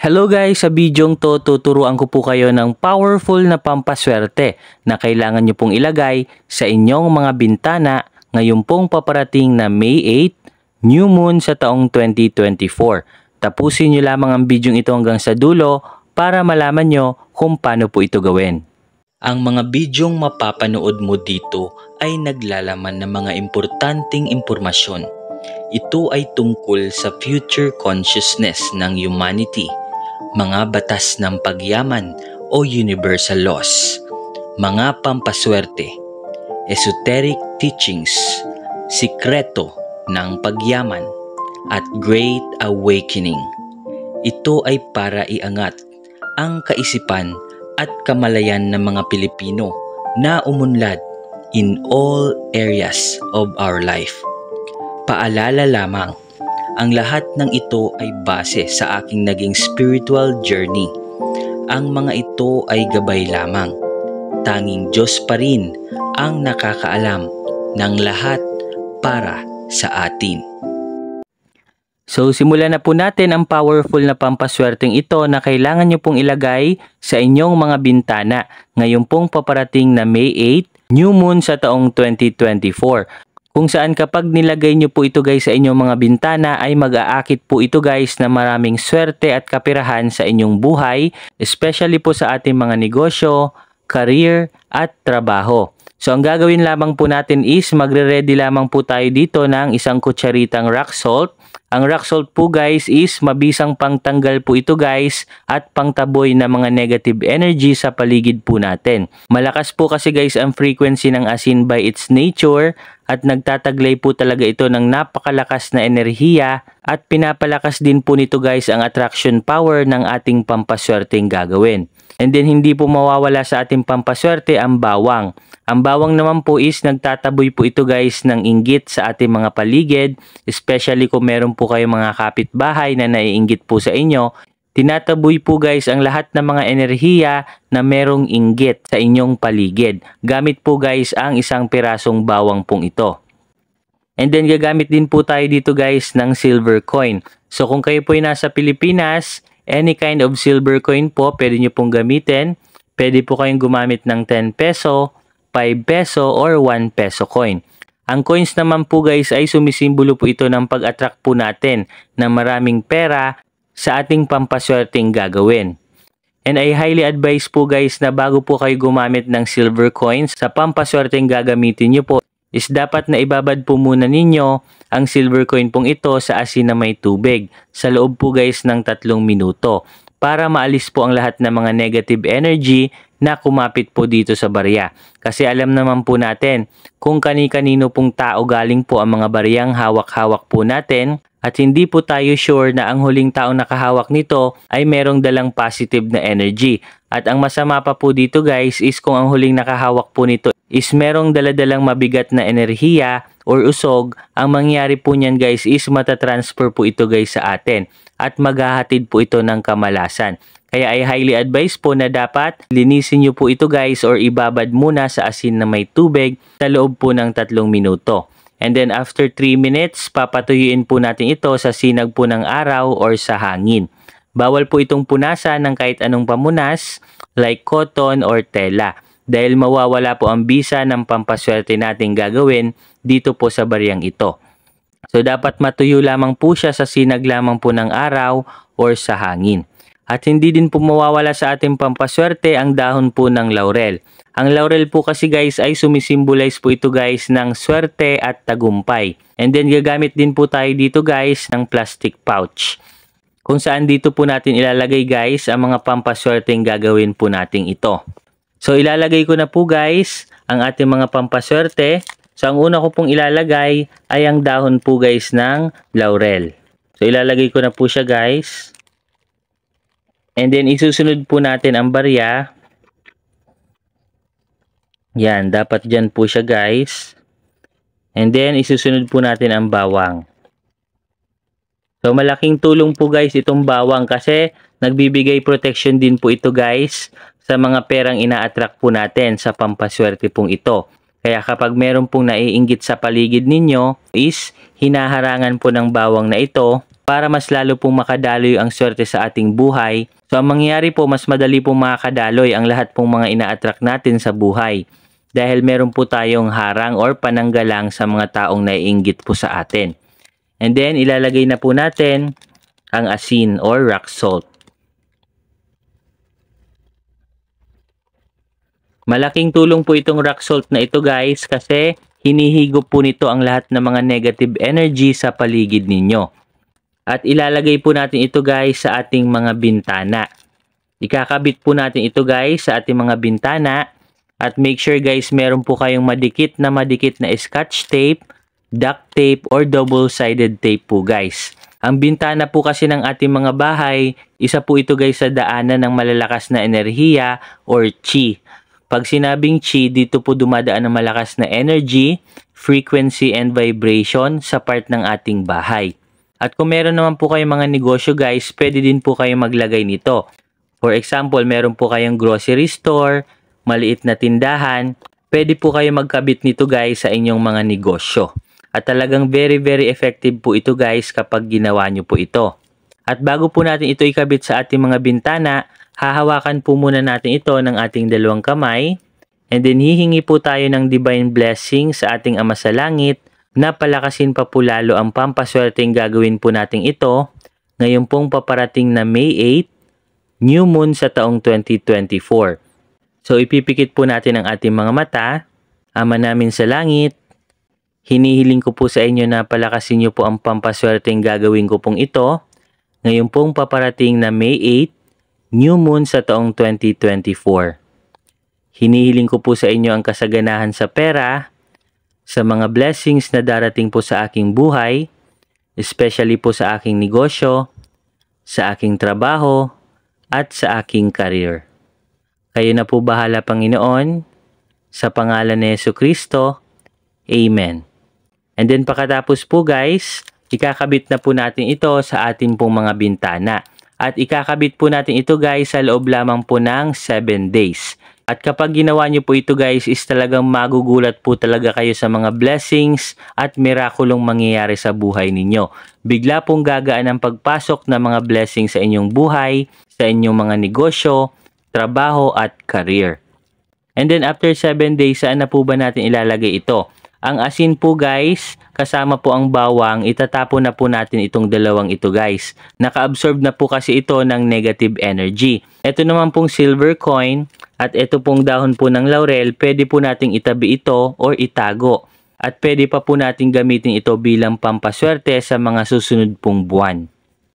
Hello guys! Sa bidyong to, tuturuan ko po kayo ng powerful na pampaswerte na kailangan nyo pong ilagay sa inyong mga bintana ngayon pong paparating na May 8, New Moon sa taong 2024. Tapusin nyo lamang ang bidyong ito hanggang sa dulo para malaman nyo kung paano po ito gawin. Ang mga bidyong mapapanood mo dito ay naglalaman ng mga importanteng impormasyon. Ito ay tungkol sa future consciousness ng humanity – mga batas ng pagyaman o universal laws, mga pampaswerte, esoteric teachings, sikreto ng pagyaman, at Great Awakening. Ito ay para iangat ang kaisipan at kamalayan ng mga Pilipino na umunlad in all areas of our life. Paalala lamang, ang lahat ng ito ay base sa aking naging spiritual journey. Ang mga ito ay gabay lamang. Tanging Diyos pa rin ang nakakaalam ng lahat para sa atin. So simulan na po natin ang powerful na pampaswerteng ito na kailangan nyo pong ilagay sa inyong mga bintana ngayon pong paparating na May 8, New Moon sa taong 2024 kung saan kapag nilagay nyo po ito guys sa inyong mga bintana ay mag-aakit po ito guys na maraming swerte at kapirahan sa inyong buhay, especially po sa ating mga negosyo, career at trabaho. So ang gagawin lamang po natin is magre-ready lamang po tayo dito ng isang kutsaritang rock salt ang rock salt po guys is mabisang pangtanggal po ito guys at pangtaboy ng mga negative energy sa paligid po natin. Malakas po kasi guys ang frequency ng asin by its nature at nagtataglay po talaga ito ng napakalakas na enerhiya at pinapalakas din po nito guys ang attraction power ng ating pampaswerteng gagawin. And then hindi po mawawala sa ating pampaswerte ang bawang. Ang bawang naman po is nagtataboy po ito guys ng inggit sa ating mga paligid, especially kung meron po kayong mga kapitbahay na naiinggit po sa inyo. Tinataboy po guys ang lahat ng mga enerhiya na merong inggit sa inyong paligid. Gamit po guys ang isang pirasong bawang pong ito. And then gagamit din po tayo dito guys ng silver coin. So kung kayo po ay nasa Pilipinas, Any kind of silver coin po, pwede nyo pong gamitin. Pwede po kayong gumamit ng 10 peso, 5 peso, or 1 peso coin. Ang coins naman po guys ay sumisimbolo po ito ng pag-attract po natin ng maraming pera sa ating pampaswerteng gagawin. And I highly advise po guys na bago po kayo gumamit ng silver coins sa pampaswerteng gagamitin nyo po, is dapat na ibabad po muna ninyo ang silver coin pong ito sa asin na may tubig sa loob po guys ng 3 minuto para maalis po ang lahat ng mga negative energy na kumapit po dito sa barya. Kasi alam naman po natin kung kani-kanino pong tao galing po ang mga bariyang hawak-hawak po natin at hindi po tayo sure na ang huling taong nakahawak nito ay merong dalang positive na energy. At ang masama pa po dito guys is kung ang huling nakahawak po nito is merong daladalang mabigat na enerhiya or usog, ang mangyari po niyan guys is matatransfer po ito guys sa atin at maghahatid po ito ng kamalasan. Kaya ay highly advised po na dapat linisin nyo po ito guys or ibabad muna sa asin na may tubig sa loob po ng 3 minuto. And then after 3 minutes, papatuyuin po natin ito sa sinag po ng araw or sa hangin. Bawal po itong punasan ng kahit anong pamunas like cotton or tela dahil mawawala po ang bisa ng pampaswerte nating gagawin dito po sa bariyang ito. So dapat matuyo lamang po siya sa sinag lamang po ng araw or sa hangin. At hindi din po mawawala sa ating pampaswerte ang dahon po ng laurel. Ang laurel po kasi guys ay sumisimbolize po ito guys ng swerte at tagumpay. And then gagamit din po tayo dito guys ng plastic pouch. Kung saan dito po natin ilalagay guys ang mga pampaswerteng gagawin po natin ito. So ilalagay ko na po guys ang ating mga pampaswerte. So ang una ko pong ilalagay ay ang dahon po guys ng laurel. So ilalagay ko na po siya guys. And then isusunod po natin ang barya. Yan, dapat dyan po siya guys. And then isusunod po natin ang bawang. So malaking tulong po guys itong bawang kasi nagbibigay protection din po ito guys sa mga perang ina-attract po natin sa pampaswerte pong ito. Kaya kapag meron pong naiinggit sa paligid ninyo is hinaharangan po ng bawang na ito para mas lalo pong makadaloy ang swerte sa ating buhay. So ang mangyayari po mas madali pong makakadaloy ang lahat pong mga ina-attract natin sa buhay dahil meron po tayong harang or pananggalang sa mga taong naiinggit po sa atin. And then ilalagay na po natin ang asin or rock salt. Malaking tulong po itong rock salt na ito guys kasi hinihigop po nito ang lahat ng mga negative energy sa paligid ninyo. At ilalagay po natin ito guys sa ating mga bintana. Ikakabit po natin ito guys sa ating mga bintana. At make sure guys meron po kayong madikit na madikit na scotch tape, duct tape, or double-sided tape po guys. Ang bintana po kasi ng ating mga bahay, isa po ito guys sa daanan ng malalakas na enerhiya or chi. Pag sinabing chi, dito po dumadaan ang malakas na energy, frequency, and vibration sa part ng ating bahay. At kung meron naman po kayong mga negosyo guys, pwede din po kayong maglagay nito. For example, meron po kayong grocery store, maliit na tindahan, pwede po kayong magkabit nito guys sa inyong mga negosyo. At talagang very very effective po ito guys kapag ginawa nyo po ito. At bago po natin ito ikabit sa ating mga bintana, hahawakan po muna natin ito ng ating dalawang kamay. And then hihingi po tayo ng divine blessing sa ating Ama sa Langit na palakasin pa po lalo ang pampaswerteng gagawin po natin ito ngayon pong paparating na May 8, New Moon sa taong 2024. So ipipikit po natin ang ating mga mata, Ama namin sa Langit, hinihiling ko po sa inyo na palakasin niyo po ang pampaswerteng gagawin ko pong ito ngayon pong paparating na May 8, New Moon sa taong 2024. Hinihiling ko po sa inyo ang kasaganahan sa pera, sa mga blessings na darating po sa aking buhay, especially po sa aking negosyo, sa aking trabaho, at sa aking career. Kayo na po bahala Panginoon, sa pangalan ni Yesu Kristo, Amen. And then pakatapos po guys, ikakabit na po natin ito sa atin pong mga bintana at ikakabit po natin ito guys sa loob lamang po ng 7 days. At kapag ginawa nyo po ito guys is talagang magugulat po talaga kayo sa mga blessings at mirakulong mangyayari sa buhay ninyo. Bigla pong gagaan ang pagpasok ng mga blessings sa inyong buhay, sa inyong mga negosyo, trabaho at career. And then after 7 days, saan na po ba natin ilalagay ito? Ang asin po guys, kasama po ang bawang, itatapon na po natin itong dalawang ito guys. Naka-absorb na po kasi ito ng negative energy. Ito naman pong silver coin at ito pong dahon po ng laurel, pwede po nating itabi ito or itago. At pwede pa po nating gamitin ito bilang pampaswerte sa mga susunod pong buwan.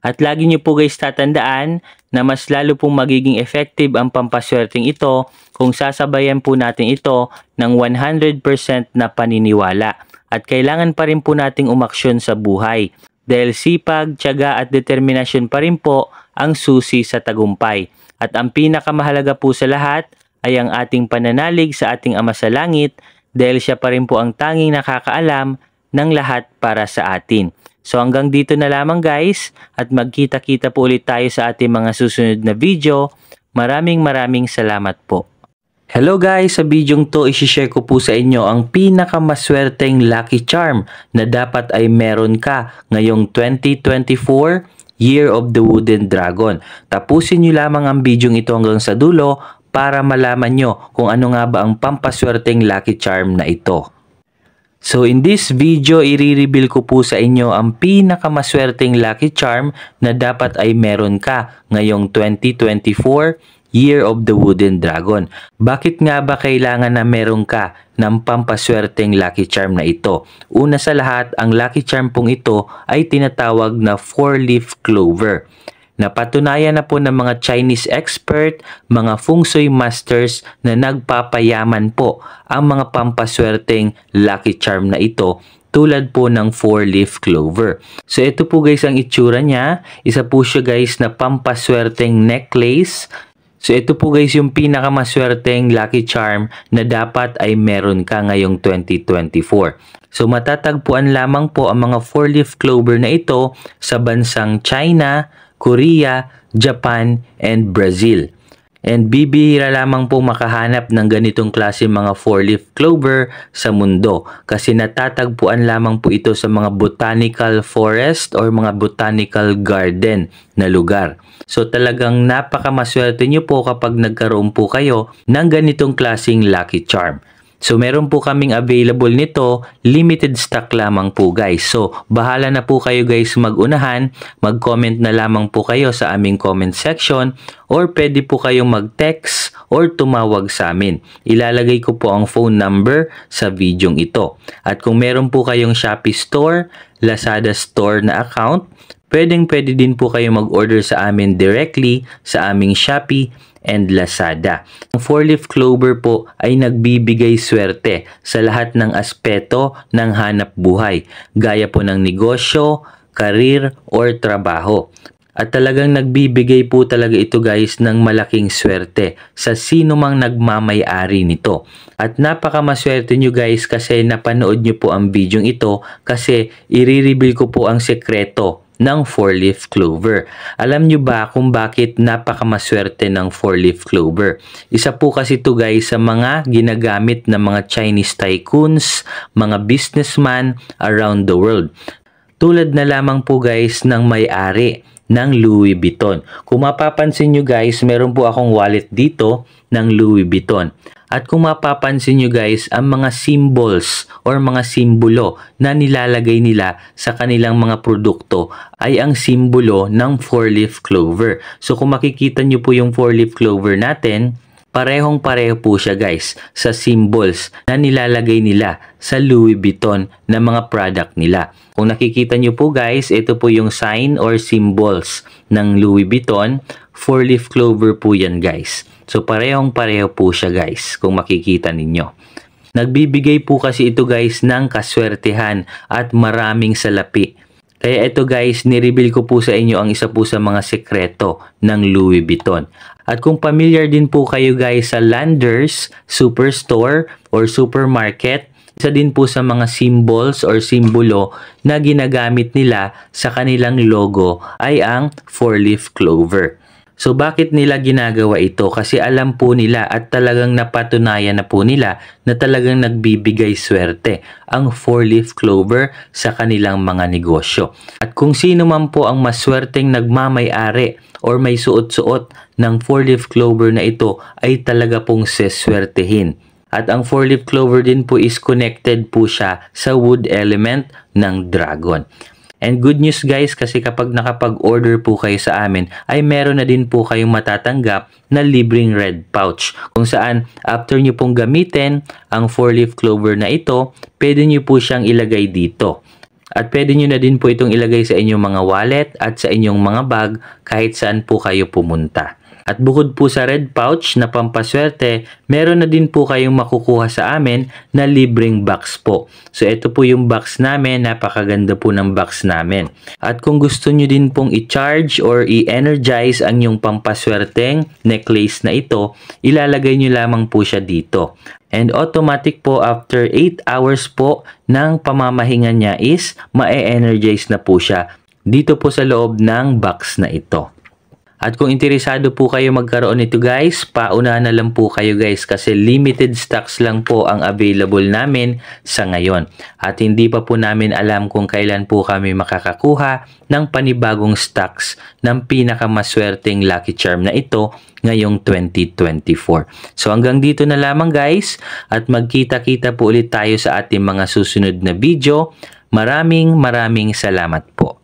At lagi nyo po guys tatandaan na mas lalo pong magiging effective ang pampaswerteng ito kung sasabayan po natin ito ng 100% na paniniwala. At kailangan pa rin po nating umaksyon sa buhay dahil sipag, tiyaga at determinasyon pa rin po ang susi sa tagumpay. At ang pinakamahalaga po sa lahat ay ang ating pananalig sa ating Ama sa Langit dahil siya pa rin po ang tanging nakakaalam ng lahat para sa atin. So hanggang dito na lamang guys at magkita-kita po ulit tayo sa ating mga susunod na video. Maraming maraming salamat po. Hello guys! Sa bidyong to, isishare ko po sa inyo ang pinakamaswerteng lucky charm na dapat ay meron ka ngayong 2024 Year of the Wooden Dragon. Tapusin nyo lamang ang bidyong ito hanggang sa dulo para malaman nyo kung ano nga ba ang pampaswerteng lucky charm na ito. So in this video, i-reveal ko po sa inyo ang pinakamaswerteng lucky charm na dapat ay meron ka ngayong 2024 Year of the Wooden Dragon. Bakit nga ba kailangan na meron ka ng pampaswerteng lucky charm na ito? Una sa lahat, ang lucky charm pong ito ay tinatawag na four-leaf clover. Napatunayan na po ng mga Chinese expert, mga feng shui masters na nagpapayaman po ang mga pampaswerteng lucky charm na ito tulad po ng four-leaf clover. So ito po guys ang itsura niya. Isa po siya guys na pampaswerteng necklace. So ito po guys yung pinakamaswerteng lucky charm na dapat ay meron ka ngayong 2024. So matatagpuan lamang po ang mga four-leaf clover na ito sa bansang China, Korea, Japan, and Brazil. And bibihira lamang po makahanap ng ganitong klase mga four-leaf clover sa mundo kasi natatagpuan lamang po ito sa mga botanical forest or mga botanical garden na lugar. So talagang napakamaswerte nyo po kapag nagkaroon po kayo ng ganitong klasing lucky charm. So meron po kaming available nito, limited stock lamang po guys. So bahala na po kayo guys magunahan, mag-comment na lamang po kayo sa aming comment section or pwede po kayong mag-text or tumawag sa amin. Ilalagay ko po ang phone number sa videong ito. At kung meron po kayong Shopee store, Lazada store na account, pwedeng pwede din po kayo mag-order sa amin directly sa aming Shopee and Lazada. Ang four-leaf clover po ay nagbibigay swerte sa lahat ng aspeto ng hanap buhay, gaya po ng negosyo, karir, or trabaho. At talagang nagbibigay po talaga ito guys ng malaking swerte sa sino mang nagmamayari nito. At napaka napakamaswerte nyo guys kasi napanood nyo po ang video ito kasi i-reveal ko po ang sekreto ng four-leaf clover. Alam nyo ba kung bakit napakamaswerte ng four-leaf clover? Isa po kasi ito guys sa mga ginagamit ng mga Chinese tycoons, mga businessman around the world. Tulad na lamang po guys ng may-ari ng Louis Vuitton. Kung mapapansin nyo guys, meron po akong wallet dito ng Louis Vuitton. At kung mapapansin nyo guys, ang mga symbols or mga simbolo na nilalagay nila sa kanilang mga produkto ay ang simbolo ng four-leaf clover. So kung makikita nyo po yung four-leaf clover natin, Parehong pareho po siya guys sa symbols na nilalagay nila sa Louis Vuitton na mga product nila. Kung nakikita nyo po guys, ito po yung sign or symbols ng Louis Vuitton. Four leaf clover po yan guys. So parehong pareho po siya guys kung makikita ninyo. Nagbibigay po kasi ito guys ng kaswertehan at maraming salapi. Kaya ito guys, nireveal ko po sa inyo ang isa po sa mga sekreto ng Louis Vuitton. At kung familiar din po kayo guys sa Landers, Superstore, or Supermarket, isa din po sa mga symbols or simbolo na ginagamit nila sa kanilang logo ay ang four-leaf clover. So bakit nila ginagawa ito? Kasi alam po nila at talagang napatunayan na po nila na talagang nagbibigay swerte ang four-leaf clover sa kanilang mga negosyo. At kung sino man po ang maswerteng nagmamayari or may suot-suot ng four-leaf clover na ito ay talaga pong seswertehin. At ang four-leaf clover din po is connected po siya sa wood element ng dragon. And good news guys kasi kapag nakapag-order po kayo sa amin ay meron na din po kayong matatanggap na libreng red pouch kung saan after nyo pong gamitin ang 4-leaf clover na ito pwede nyo po siyang ilagay dito. At pwede nyo na din po itong ilagay sa inyong mga wallet at sa inyong mga bag kahit saan po kayo pumunta. At bukod po sa red pouch na pampaswerte, meron na din po kayong makukuha sa amin na libreng box po. So ito po yung box namin, napakaganda po ng box namin. At kung gusto nyo din pong i-charge or i-energize ang yung pampaswerteng necklace na ito, ilalagay nyo lamang po siya dito. And automatic po after 8 hours po ng pamamahinga niya is ma-energize na po siya dito po sa loob ng box na ito. At kung interesado po kayo magkaroon nito guys, pauna na lang po kayo guys kasi limited stocks lang po ang available namin sa ngayon. At hindi pa po namin alam kung kailan po kami makakakuha ng panibagong stocks ng pinakamaswerteng lucky charm na ito ngayong 2024. So hanggang dito na lamang guys at magkita-kita po ulit tayo sa ating mga susunod na video. Maraming maraming salamat po.